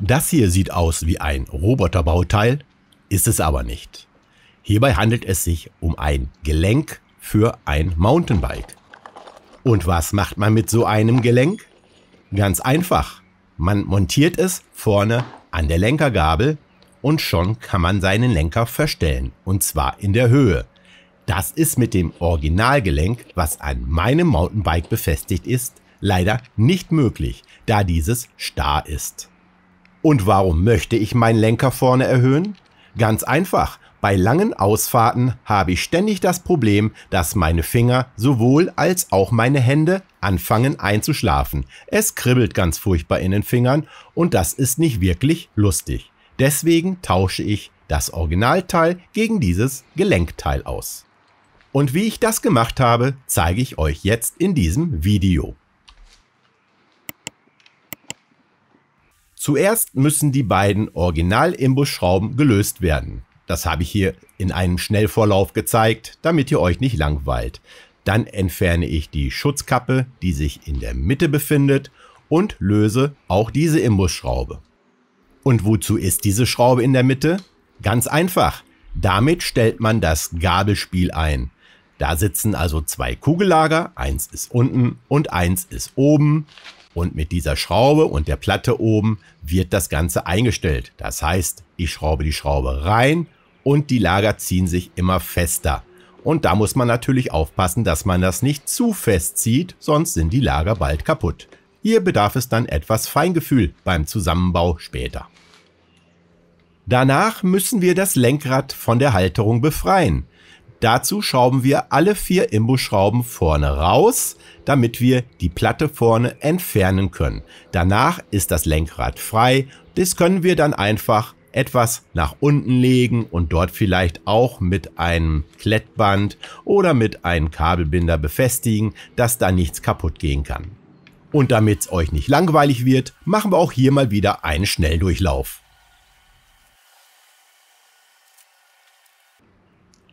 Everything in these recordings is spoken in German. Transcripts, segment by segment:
Das hier sieht aus wie ein Roboterbauteil, ist es aber nicht. Hierbei handelt es sich um ein Gelenk für ein Mountainbike. Und was macht man mit so einem Gelenk? Ganz einfach. Man montiert es vorne an der Lenkergabel und schon kann man seinen Lenker verstellen, und zwar in der Höhe. Das ist mit dem Originalgelenk, was an meinem Mountainbike befestigt ist, leider nicht möglich, da dieses starr ist. Und warum möchte ich meinen Lenker vorne erhöhen? Ganz einfach, bei langen Ausfahrten habe ich ständig das Problem, dass meine Finger sowohl als auch meine Hände anfangen einzuschlafen. Es kribbelt ganz furchtbar in den Fingern und das ist nicht wirklich lustig. Deswegen tausche ich das Originalteil gegen dieses Gelenkteil aus. Und wie ich das gemacht habe, zeige ich euch jetzt in diesem Video. Zuerst müssen die beiden Original-Imbusschrauben gelöst werden. Das habe ich hier in einem Schnellvorlauf gezeigt, damit ihr euch nicht langweilt. Dann entferne ich die Schutzkappe, die sich in der Mitte befindet und löse auch diese Imbusschraube. Und wozu ist diese Schraube in der Mitte? Ganz einfach. Damit stellt man das Gabelspiel ein. Da sitzen also zwei Kugellager, eins ist unten und eins ist oben. Und mit dieser Schraube und der Platte oben wird das Ganze eingestellt. Das heißt, ich schraube die Schraube rein und die Lager ziehen sich immer fester. Und da muss man natürlich aufpassen, dass man das nicht zu fest zieht, sonst sind die Lager bald kaputt. Hier bedarf es dann etwas Feingefühl beim Zusammenbau später. Danach müssen wir das Lenkrad von der Halterung befreien. Dazu schrauben wir alle vier Imbusschrauben vorne raus, damit wir die Platte vorne entfernen können. Danach ist das Lenkrad frei. Das können wir dann einfach etwas nach unten legen und dort vielleicht auch mit einem Klettband oder mit einem Kabelbinder befestigen, dass da nichts kaputt gehen kann. Und damit es euch nicht langweilig wird, machen wir auch hier mal wieder einen Schnelldurchlauf.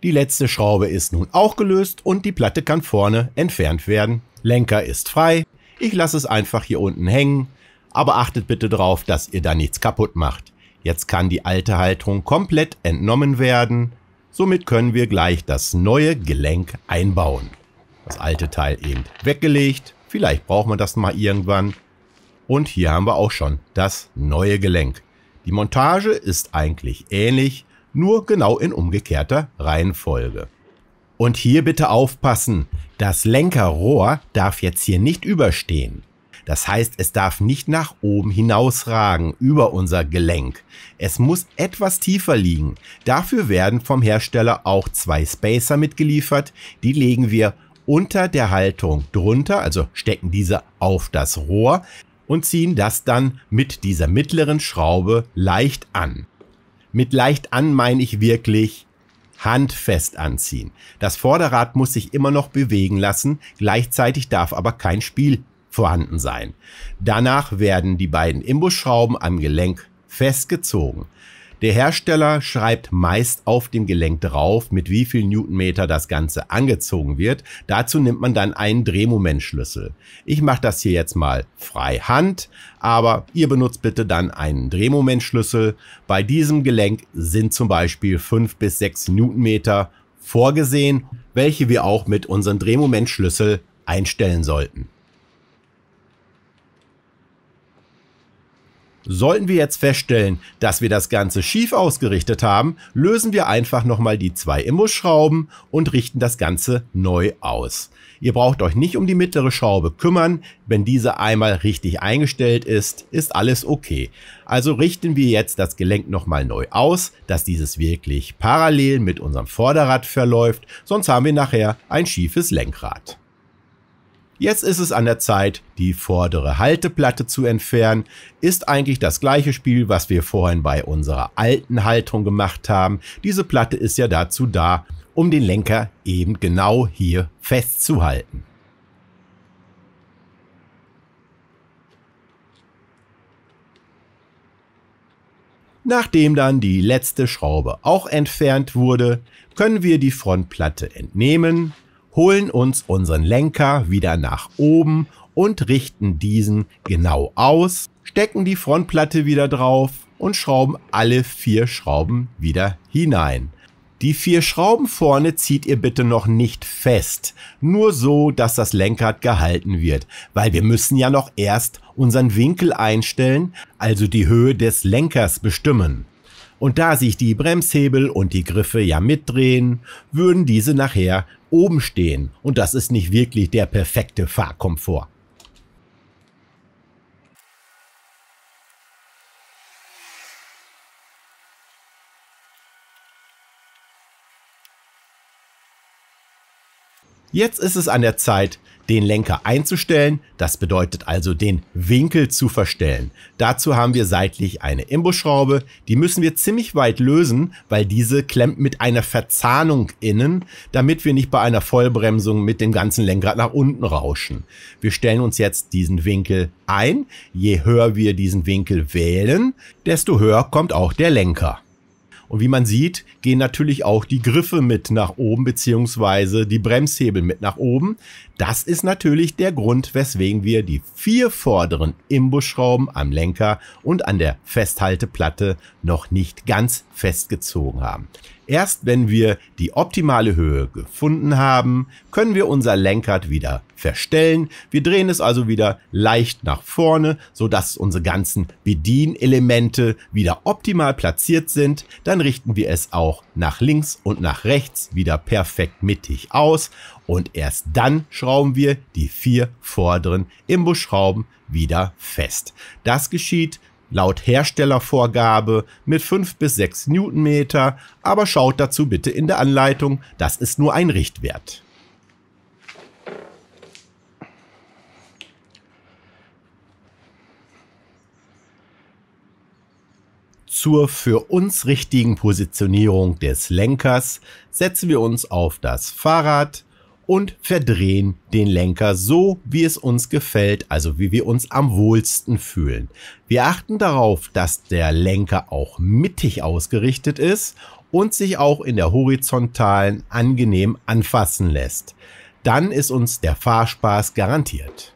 Die letzte Schraube ist nun auch gelöst und die Platte kann vorne entfernt werden. Lenker ist frei. Ich lasse es einfach hier unten hängen. Aber achtet bitte darauf, dass ihr da nichts kaputt macht. Jetzt kann die alte Halterung komplett entnommen werden. Somit können wir gleich das neue Gelenk einbauen. Das alte Teil eben weggelegt. Vielleicht braucht man das mal irgendwann. Und hier haben wir auch schon das neue Gelenk. Die Montage ist eigentlich ähnlich, nur genau in umgekehrter Reihenfolge. Und hier bitte aufpassen, das Lenkerrohr darf jetzt hier nicht überstehen. Das heißt, es darf nicht nach oben hinausragen über unser Gelenk. Es muss etwas tiefer liegen. Dafür werden vom Hersteller auch zwei Spacer mitgeliefert. Die legen wir unter der Haltung drunter, also stecken diese auf das Rohr und ziehen das dann mit dieser mittleren Schraube leicht an. Mit leicht an meine ich wirklich handfest anziehen. Das Vorderrad muss sich immer noch bewegen lassen, gleichzeitig darf aber kein Spiel vorhanden sein. Danach werden die beiden Imbusschrauben am Gelenk festgezogen. Der Hersteller schreibt meist auf dem Gelenk drauf, mit wie viel Newtonmeter das Ganze angezogen wird. Dazu nimmt man dann einen Drehmomentschlüssel. Ich mache das hier jetzt mal frei Hand, aber ihr benutzt bitte dann einen Drehmomentschlüssel. Bei diesem Gelenk sind zum Beispiel 5 bis 6 Newtonmeter vorgesehen, welche wir auch mit unserem Drehmomentschlüssel einstellen sollten. Sollten wir jetzt feststellen, dass wir das Ganze schief ausgerichtet haben, lösen wir einfach nochmal die zwei Imbusschrauben und richten das Ganze neu aus. Ihr braucht euch nicht um die mittlere Schraube kümmern, wenn diese einmal richtig eingestellt ist, ist alles okay. Also richten wir jetzt das Gelenk nochmal neu aus, dass dieses wirklich parallel mit unserem Vorderrad verläuft, sonst haben wir nachher ein schiefes Lenkrad. Jetzt ist es an der Zeit, die vordere Halteplatte zu entfernen. Ist eigentlich das gleiche Spiel, was wir vorhin bei unserer alten Haltung gemacht haben. Diese Platte ist ja dazu da, um den Lenker eben genau hier festzuhalten. Nachdem dann die letzte Schraube auch entfernt wurde, können wir die Frontplatte entnehmen holen uns unseren Lenker wieder nach oben und richten diesen genau aus, stecken die Frontplatte wieder drauf und schrauben alle vier Schrauben wieder hinein. Die vier Schrauben vorne zieht ihr bitte noch nicht fest, nur so, dass das Lenkrad gehalten wird, weil wir müssen ja noch erst unseren Winkel einstellen, also die Höhe des Lenkers bestimmen. Und da sich die Bremshebel und die Griffe ja mitdrehen, würden diese nachher oben stehen. Und das ist nicht wirklich der perfekte Fahrkomfort. Jetzt ist es an der Zeit, den Lenker einzustellen. Das bedeutet also, den Winkel zu verstellen. Dazu haben wir seitlich eine Imbusschraube. Die müssen wir ziemlich weit lösen, weil diese klemmt mit einer Verzahnung innen, damit wir nicht bei einer Vollbremsung mit dem ganzen Lenkrad nach unten rauschen. Wir stellen uns jetzt diesen Winkel ein. Je höher wir diesen Winkel wählen, desto höher kommt auch der Lenker. Und wie man sieht, gehen natürlich auch die Griffe mit nach oben, beziehungsweise die Bremshebel mit nach oben. Das ist natürlich der Grund, weswegen wir die vier vorderen Imbusschrauben am Lenker und an der Festhalteplatte noch nicht ganz festgezogen haben. Erst wenn wir die optimale Höhe gefunden haben, können wir unser Lenkrad wieder verstellen. Wir drehen es also wieder leicht nach vorne, sodass unsere ganzen Bedienelemente wieder optimal platziert sind. Dann richten wir es auch nach links und nach rechts wieder perfekt mittig aus. Und erst dann schrauben wir die vier vorderen Imbusschrauben wieder fest. Das geschieht laut Herstellervorgabe mit 5 bis 6 Newtonmeter, aber schaut dazu bitte in der Anleitung, das ist nur ein Richtwert. zur für uns richtigen Positionierung des Lenkers setzen wir uns auf das Fahrrad und verdrehen den Lenker so, wie es uns gefällt, also wie wir uns am wohlsten fühlen. Wir achten darauf, dass der Lenker auch mittig ausgerichtet ist und sich auch in der horizontalen angenehm anfassen lässt. Dann ist uns der Fahrspaß garantiert.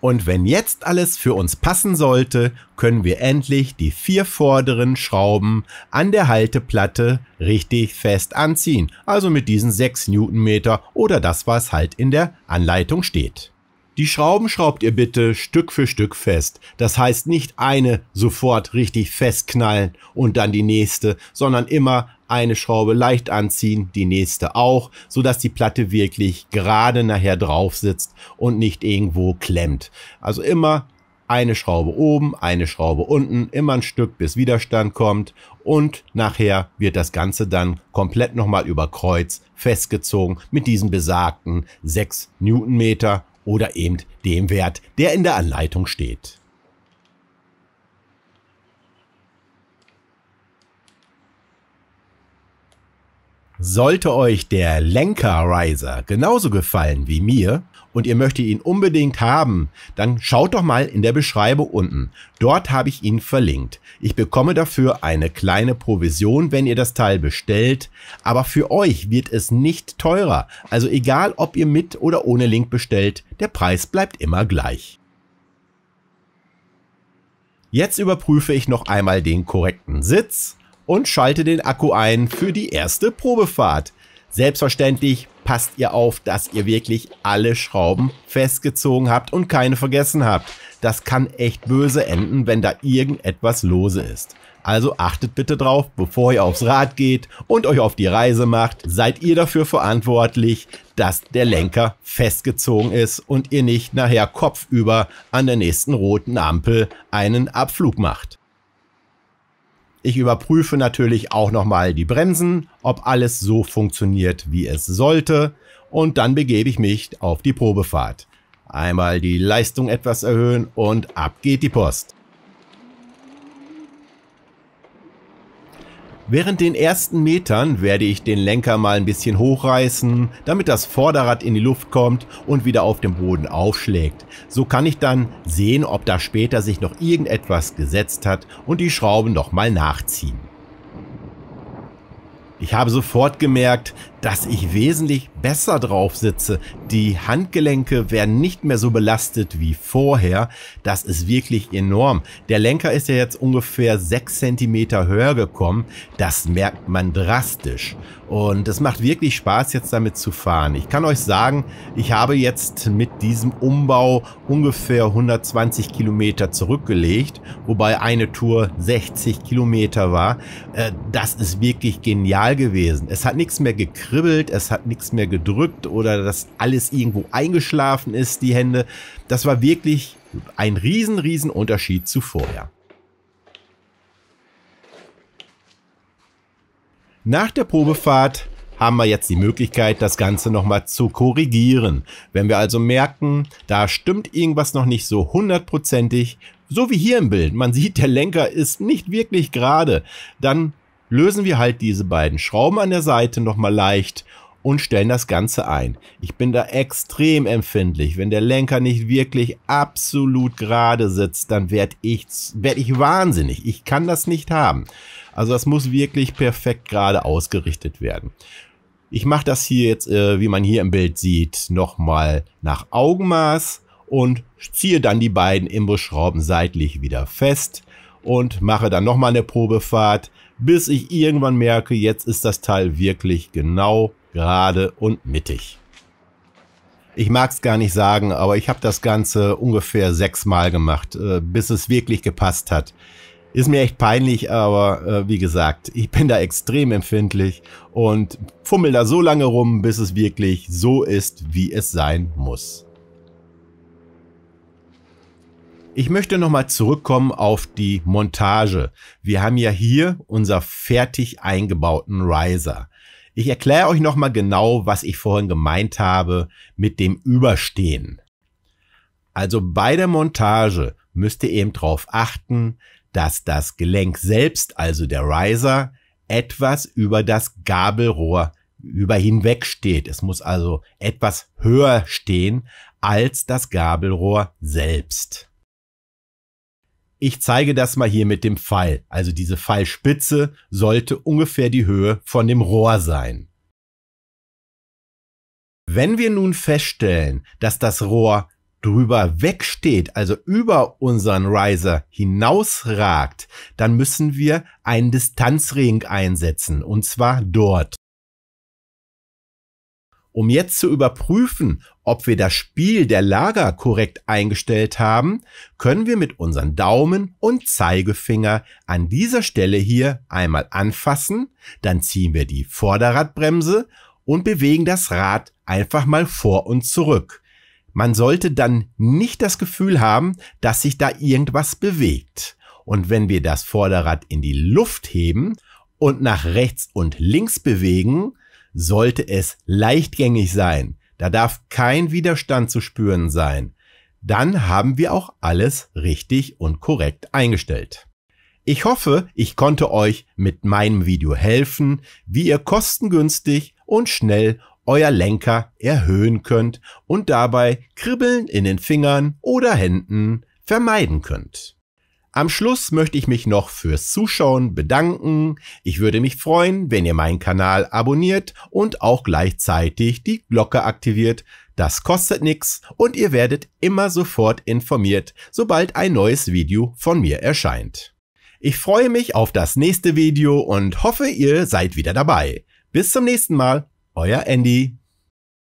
Und wenn jetzt alles für uns passen sollte, können wir endlich die vier vorderen Schrauben an der Halteplatte richtig fest anziehen. Also mit diesen sechs Newtonmeter oder das, was halt in der Anleitung steht. Die Schrauben schraubt ihr bitte Stück für Stück fest. Das heißt nicht eine sofort richtig festknallen und dann die nächste, sondern immer eine Schraube leicht anziehen, die nächste auch, so dass die Platte wirklich gerade nachher drauf sitzt und nicht irgendwo klemmt. Also immer eine Schraube oben, eine Schraube unten, immer ein Stück bis Widerstand kommt und nachher wird das Ganze dann komplett nochmal über Kreuz festgezogen mit diesen besagten 6 Newtonmeter oder eben dem Wert, der in der Anleitung steht. Sollte euch der Lenker Riser genauso gefallen wie mir und ihr möchtet ihn unbedingt haben, dann schaut doch mal in der Beschreibung unten. Dort habe ich ihn verlinkt. Ich bekomme dafür eine kleine Provision, wenn ihr das Teil bestellt, aber für euch wird es nicht teurer. Also egal, ob ihr mit oder ohne Link bestellt, der Preis bleibt immer gleich. Jetzt überprüfe ich noch einmal den korrekten Sitz und schalte den Akku ein für die erste Probefahrt. Selbstverständlich passt ihr auf, dass ihr wirklich alle Schrauben festgezogen habt und keine vergessen habt. Das kann echt böse enden, wenn da irgendetwas lose ist. Also achtet bitte drauf, bevor ihr aufs Rad geht und euch auf die Reise macht, seid ihr dafür verantwortlich, dass der Lenker festgezogen ist und ihr nicht nachher kopfüber an der nächsten roten Ampel einen Abflug macht. Ich überprüfe natürlich auch nochmal die Bremsen, ob alles so funktioniert, wie es sollte. Und dann begebe ich mich auf die Probefahrt. Einmal die Leistung etwas erhöhen und ab geht die Post. Während den ersten Metern werde ich den Lenker mal ein bisschen hochreißen, damit das Vorderrad in die Luft kommt und wieder auf dem Boden aufschlägt. So kann ich dann sehen, ob da später sich noch irgendetwas gesetzt hat und die Schrauben nochmal nachziehen. Ich habe sofort gemerkt, dass ich wesentlich besser drauf sitze. Die Handgelenke werden nicht mehr so belastet wie vorher. Das ist wirklich enorm. Der Lenker ist ja jetzt ungefähr 6 cm höher gekommen. Das merkt man drastisch. Und es macht wirklich Spaß, jetzt damit zu fahren. Ich kann euch sagen, ich habe jetzt mit diesem Umbau ungefähr 120 Kilometer zurückgelegt, wobei eine Tour 60 Kilometer war. Äh, das ist wirklich genial gewesen. Es hat nichts mehr gekribbelt, es hat nichts mehr gedrückt oder dass alles irgendwo eingeschlafen ist, die Hände. Das war wirklich ein riesen, riesen Unterschied zu vorher. Nach der Probefahrt haben wir jetzt die Möglichkeit, das Ganze nochmal zu korrigieren. Wenn wir also merken, da stimmt irgendwas noch nicht so hundertprozentig, so wie hier im Bild, man sieht, der Lenker ist nicht wirklich gerade, dann lösen wir halt diese beiden Schrauben an der Seite nochmal leicht und stellen das Ganze ein. Ich bin da extrem empfindlich. Wenn der Lenker nicht wirklich absolut gerade sitzt, dann werde ich, werd ich wahnsinnig. Ich kann das nicht haben. Also das muss wirklich perfekt gerade ausgerichtet werden. Ich mache das hier jetzt, äh, wie man hier im Bild sieht, nochmal nach Augenmaß und ziehe dann die beiden Imbusschrauben seitlich wieder fest und mache dann nochmal eine Probefahrt, bis ich irgendwann merke, jetzt ist das Teil wirklich genau gerade und mittig. Ich mag es gar nicht sagen, aber ich habe das Ganze ungefähr sechsmal gemacht, äh, bis es wirklich gepasst hat. Ist mir echt peinlich, aber äh, wie gesagt, ich bin da extrem empfindlich und fummel da so lange rum, bis es wirklich so ist, wie es sein muss. Ich möchte nochmal zurückkommen auf die Montage. Wir haben ja hier unser fertig eingebauten Riser. Ich erkläre euch nochmal genau, was ich vorhin gemeint habe mit dem Überstehen. Also bei der Montage müsst ihr eben darauf achten, dass das Gelenk selbst, also der Riser, etwas über das Gabelrohr über hinweg steht. Es muss also etwas höher stehen als das Gabelrohr selbst. Ich zeige das mal hier mit dem Pfeil. Also diese Pfeilspitze sollte ungefähr die Höhe von dem Rohr sein. Wenn wir nun feststellen, dass das Rohr drüber wegsteht, also über unseren Riser hinausragt, dann müssen wir einen Distanzring einsetzen, und zwar dort. Um jetzt zu überprüfen, ob wir das Spiel der Lager korrekt eingestellt haben, können wir mit unseren Daumen und Zeigefinger an dieser Stelle hier einmal anfassen, dann ziehen wir die Vorderradbremse und bewegen das Rad einfach mal vor und zurück. Man sollte dann nicht das Gefühl haben, dass sich da irgendwas bewegt. Und wenn wir das Vorderrad in die Luft heben und nach rechts und links bewegen, sollte es leichtgängig sein. Da darf kein Widerstand zu spüren sein. Dann haben wir auch alles richtig und korrekt eingestellt. Ich hoffe, ich konnte euch mit meinem Video helfen, wie ihr kostengünstig und schnell euer Lenker erhöhen könnt und dabei Kribbeln in den Fingern oder Händen vermeiden könnt. Am Schluss möchte ich mich noch fürs Zuschauen bedanken. Ich würde mich freuen, wenn ihr meinen Kanal abonniert und auch gleichzeitig die Glocke aktiviert. Das kostet nichts und ihr werdet immer sofort informiert, sobald ein neues Video von mir erscheint. Ich freue mich auf das nächste Video und hoffe, ihr seid wieder dabei. Bis zum nächsten Mal, euer Andy.